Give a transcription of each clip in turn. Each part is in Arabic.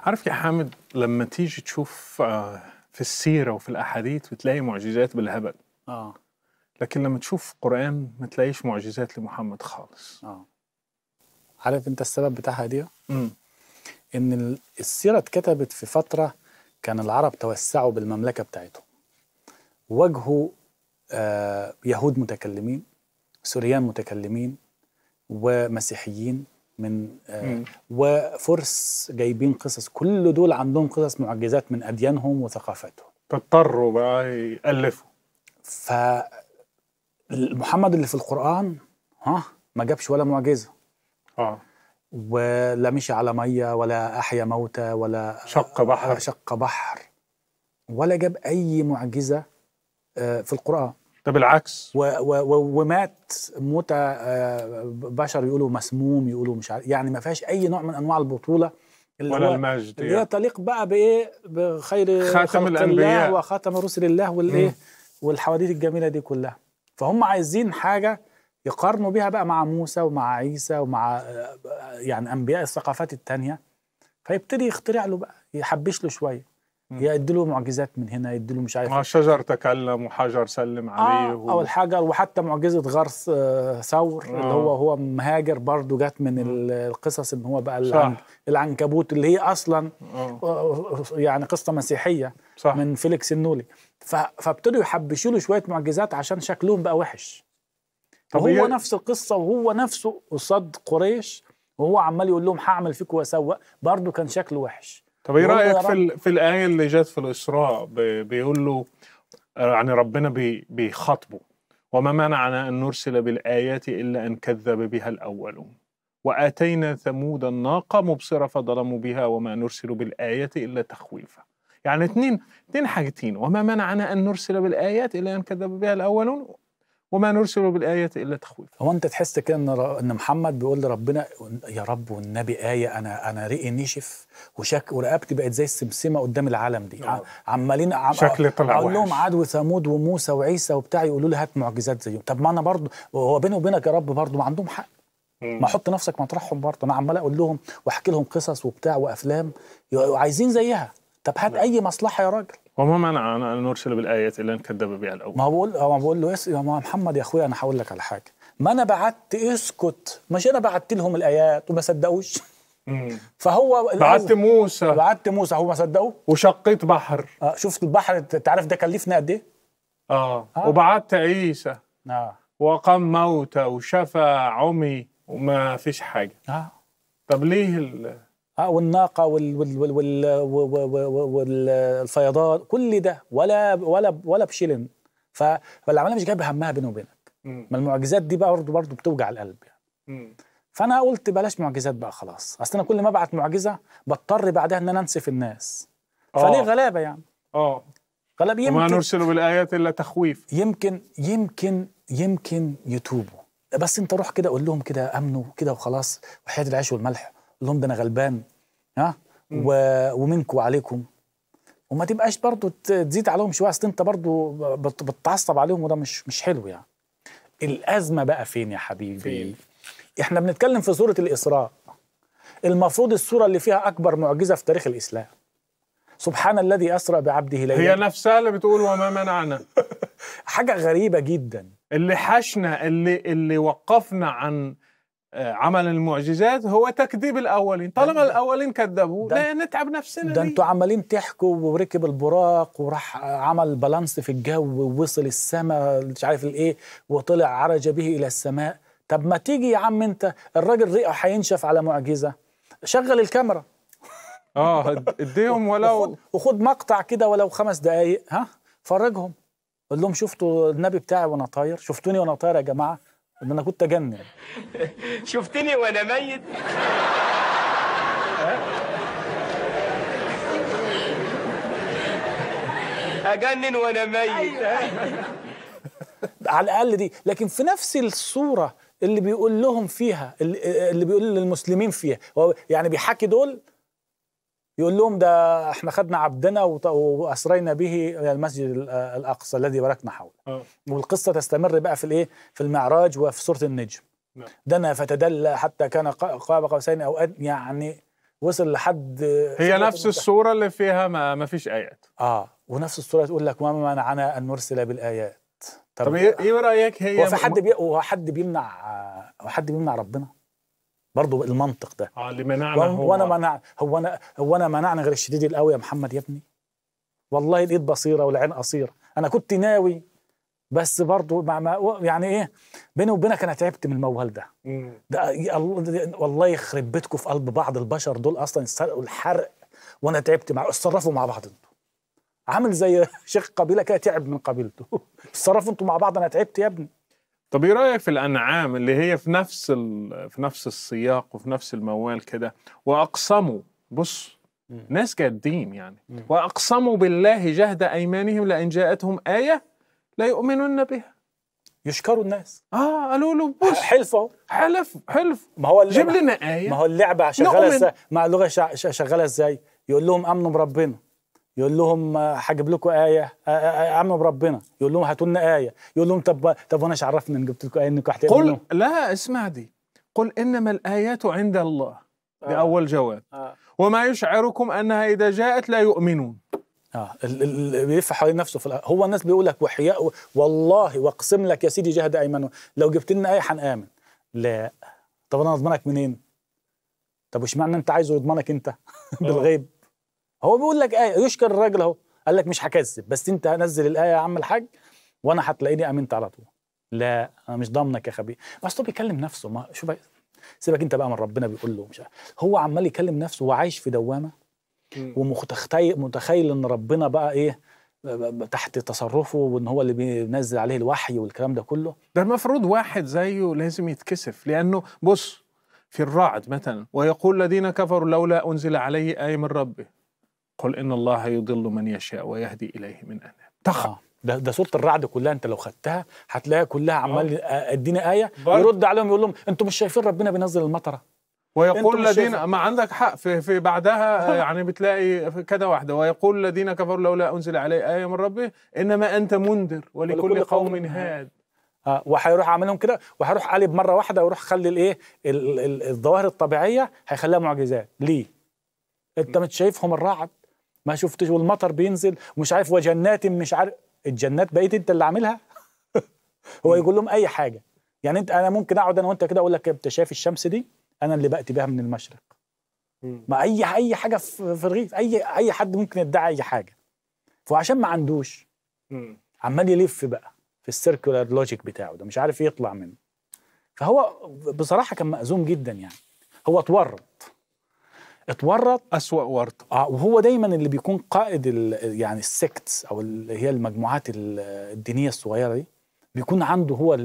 عارف يا حامد لما تيجي تشوف آه، في السيرة وفي الأحاديث بتلاقي معجزات بالهبل آه. لكن لما تشوف قرآن ما تلاقيش معجزات لمحمد خالص آه. عارف انت السبب بتاعها دي؟ امم ان السيرة اتكتبت في فترة كان العرب توسعوا بالمملكة بتاعتهم واجهوا آه يهود متكلمين سوريان متكلمين ومسيحيين من آه وفرس جايبين قصص كل دول عندهم قصص معجزات من أديانهم وثقافاتهم فاضطروا بقى يألفوا ف محمد اللي في القرآن ها ما جابش ولا معجزة اه ولا مشي على مية ولا أحيا موتى ولا شق بحر شق بحر ولا جاب أي معجزة آه، في القرآن ده بالعكس و و ومات موتة آه، بشر يقولوا مسموم يقولوا مش عارف يعني ما فيهاش أي نوع من أنواع البطولة اللي ولا المجد اللي هي يعني. تليق بقى بإيه بخير خاتم الأنبياء الله وخاتم رسل الله والإيه والحواديت الجميلة دي كلها فهم عايزين حاجة يقارنوا بيها بقى مع موسى ومع عيسى ومع آه، يعني أنبياء الثقافات الثانيه فيبتدي يخترع له بقى يحبش له شوية يدوا معجزات من هنا يدوا مش عارف إيه. شجر تكلم وحجر سلم آه، عليه آه و... اول حاجه وحتى معجزه غرس آه، ثور آه. اللي هو هو مهاجر برضه جت من القصص ان هو بقى العنك... العنكبوت اللي هي اصلا آه. آه. يعني قصه مسيحيه صح. من فيليكس النولي فابتدوا يحبشوا له شويه معجزات عشان شكلهم بقى وحش طب وهو نفس القصه وهو نفسه قصاد قريش وهو عمال يقول لهم هعمل فيكم واسوق برضه كان شكله وحش طب ايه رايك في في الايه اللي جت في الاسراء بيقول له يعني ربنا بيخاطبه وما منعنا ان نرسل بالايات الا ان كذب بها الاولون واتينا ثمود الناقه مبصره فظلموا بها وما نرسل بالايات الا تخويفا يعني اثنين اثنين حاجتين وما منعنا ان نرسل بالايات الا ان كذب بها الاولون وما نرسل بالآية إلا تخويف هو أنت تحس كده إن, إن محمد بيقول لربنا يا رب والنبي آية أنا أنا رئي نشف وشك ورقبتي بقت زي السمسمة قدام العالم دي أوه. نعم. عمالين عم شكل طلع أقول لهم عاد وثمود وموسى وعيسى وبتاع يقولوا لي هات معجزات زيهم طب ما أنا برضه هو بيني وبينك يا رب برضه ما عندهم حق ما حط نفسك مطرحهم برضه أنا عمال أقول لهم وأحكي لهم قصص وبتاع وأفلام عايزين زيها طب هات نعم. أي مصلحة يا راجل وما معنى ان نرسل بالايه الا ان كذب بها الاول ما بقول ما بقول له اسال يا محمد يا اخويا انا هقول لك على حاجه ما انا بعت اسكت مش انا بعت لهم الايات وما صدقوش فهو بعت موسى بعت موسى هو ما صدقوا وشقيت بحر آه شفت البحر انت عارف ده كلفنا قد ايه؟ اه, آه. وبعت عيسى اه وقام موتى وشفى عمي وما فيش حاجه اه طب ليه والناقه والفيضان كل ده ولا ولا ولا بشيلن فالعمليه مش جايبه همها بيني وبينك ما المعجزات دي بقى برضه برضه بتوجع القلب يعني فانا قلت بلاش معجزات بقى خلاص اصل انا كل ما ابعت معجزه بضطر بعدها ان انا انسف الناس آه. فليه غلابه يعني اه غلاب يمكن وما نرسل بالايات الا تخويف يمكن يمكن يمكن يتوبوا بس انت روح كده قول لهم كده امنوا كده وخلاص وحياه العيش والملح قول لهم ده انا غلبان ها و... ومنكم وعليكم وما تبقاش برضه تزيد عليهم شويه اصل انت برضه بت... بتتعصب عليهم وده مش مش حلو يعني الازمه بقى فين يا حبيبي فين؟ احنا بنتكلم في سوره الاسراء المفروض السوره اللي فيها اكبر معجزه في تاريخ الاسلام سبحان الذي اسرى بعبده ليلا هي نفسها اللي بتقول وما منعنا حاجه غريبه جدا اللي حشنا اللي اللي وقفنا عن آه، عمل المعجزات هو تكذيب الاولين طالما الاولين كذبوا لا نتعب نفسنا ده انتوا عمالين تحكوا وركب البراق وراح عمل بالانس في الجو ووصل السماء مش عارف الايه وطلع عرج به الى السماء طب ما تيجي يا عم انت الراجل رئه هينشف على معجزه شغل الكاميرا اه اديهم ولو وخد, وخد مقطع كده ولو خمس دقايق ها فرجهم قول لهم شفتوا النبي بتاعي وانا طاير شفتوني وانا طاير يا جماعه ان انا كنت اجنن شفتني وانا ميت اجنن وانا ميت أيوة. على الاقل دي لكن في نفس الصوره اللي بيقول لهم فيها اللي بيقول للمسلمين فيها يعني بيحكي دول يقول لهم ده احنا خدنا عبدنا واسرينا به الى المسجد الاقصى الذي باركنا حوله أوه. والقصه تستمر بقى في الايه في المعراج وفي سوره النجم نعم. دنا فتدلى حتى كان قاب قوسين او يعني وصل لحد هي نفس السوره اللي فيها ما, ما فيش ايات اه ونفس السوره تقول لك وما منعنا ان نرسل بالايات طب, طب ايه, إيه رايك هي هو في حد بي... وحد حد بيمنع هو حد بيمنع ربنا برضه المنطق ده اه اللي منعنا هو انا منع هو انا هو انا منعنا غير الشديد القوي يا محمد يا ابني والله الايد بصيره والعين قصيره انا كنت ناوي بس برضه مع ما يعني ايه بيني وبينك انا تعبت من الموال ده ده والله يخرب بيتكم في قلب بعض البشر دول اصلا السرق والحرق وانا تعبت مع اتصرفوا مع بعض انتوا عامل زي شيخ قبيله كده تعب من قبيلته اتصرفوا انتوا مع بعض انا تعبت يا ابني طب ايه رايك في الانعام اللي هي في نفس في نفس السياق وفي نفس الموال كده واقسموا بص مم. ناس جادين يعني مم. واقسموا بالله جهد ايمانهم لئن جاءتهم ايه ليؤمنن بها يشكروا الناس اه قالوا له بص حلف اهو حلف حلف ما هو اللعبة جيب لنا ايه ما هو اللعبه شغاله ازاي مع اللغه شغاله ازاي يقول لهم امنوا بربنا يقول لهم آه، هجيب لكم ايه آه، آه، عم بربنا يقول لهم هاتوا لنا ايه يقول لهم طب طب وانا عرفني ان جبت لكم ايه انكم قل لا اسمع دي قل انما الايات عند الله ده آه. اول جواب آه. وما يشعركم انها اذا جاءت لا يؤمنون اه اللي بيلف حوالين نفسه في هو الناس بيقول لك وحياء والله واقسم لك يا سيدي جهد ايمانه لو جبت لنا ايه هنامن لا طب انا اضمنك منين؟ طب وش معنى انت عايزه يضمنك انت بالغيب؟ هو بيقول لك ايه يشكر الراجل اهو قال لك مش هكذب بس انت نزل الايه يا عم الحاج وانا هتلاقيني امنت على طول لا انا مش ضامنك يا خبير بس هو بيكلم نفسه ما شوف سيبك انت بقى من ربنا بيقول له مش عارف. هو عمال يكلم نفسه وعايش في دوامه ومتخيل ان ربنا بقى ايه تحت تصرفه وان هو اللي بينزل عليه الوحي والكلام ده كله ده المفروض واحد زيه لازم يتكسف لانه بص في الرعد مثلا ويقول الذين كفروا لولا انزل عليه ايه من ربه قل إن الله يضل من يشاء ويهدي إليه من أناب تخ آه. ده ده سوره الرعد كلها انت لو خدتها هتلاقيها كلها آه. عمال ادينا ايه برد. يرد عليهم يقول لهم انتم مش شايفين ربنا بينزل المطره ويقول الذين ما عندك حق في, في بعدها يعني بتلاقي كذا واحده ويقول الذين كفروا لولا انزل عليه ايه من ربه انما انت منذر ولكل, ولكل قوم, قوم هاد آه وهيروح عاملهم كده وهيروح قالب مره واحده ويروح خلي الايه الظواهر الطبيعيه هيخليها معجزات ليه؟ انت مش شايفهم الرعد ما شفتش والمطر بينزل ومش عارف وجنات مش عارف الجنات بقيت انت اللي عاملها هو يقول لهم اي حاجه يعني انت انا ممكن اقعد انا وانت كده اقول لك انت شايف الشمس دي انا اللي باتي بها من المشرق ما اي اي حاجه في الرغيف اي اي حد ممكن يدعي اي حاجه فعشان ما عندوش عمال يلف بقى في السيركولار لوجيك بتاعه ده مش عارف يطلع منه فهو بصراحه كان مأزوم جدا يعني هو اتورط اتورط اسوا ورط اه وهو دايما اللي بيكون قائد يعني السكتس او اللي هي المجموعات الدينيه الصغيره دي بيكون عنده هو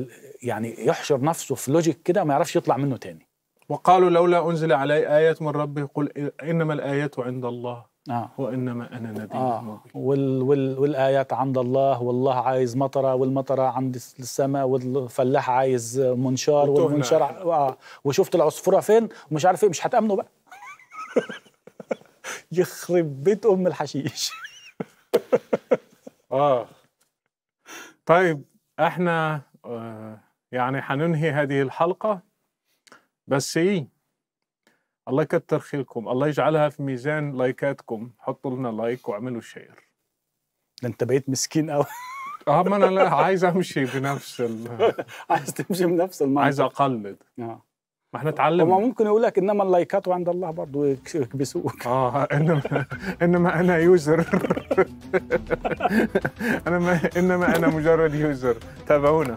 يعني يحشر نفسه في لوجيك كده ما يعرفش يطلع منه تاني وقالوا لولا انزل علي ايه من ربه قل انما الايه عند الله آه. وانما انا نبي آه. مبين وال وال والايات عند الله والله عايز مطره والمطره عند السماء والفلاح عايز منشار والمنشار آه. وشفت العصفوره فين ومش عارف ايه مش هتامنوا بقى يخرب بيت ام الحشيش اه طيب احنا آه، يعني هننهي هذه الحلقه بس ايه الله يكتر خيركم الله يجعلها في ميزان لايكاتكم حطوا لنا لايك واعملوا شير ده انت بقيت مسكين قوي اه ما انا لا عايز امشي بنفس ال... عايز تمشي بنفس المنطق عايز اقلد اه ما احنا اتعلم هو ممكن يقول لك انما اللايكات عند الله برضه يكبسوك اه انما انما انا يوزر انما انما انا مجرد يوزر تابعونا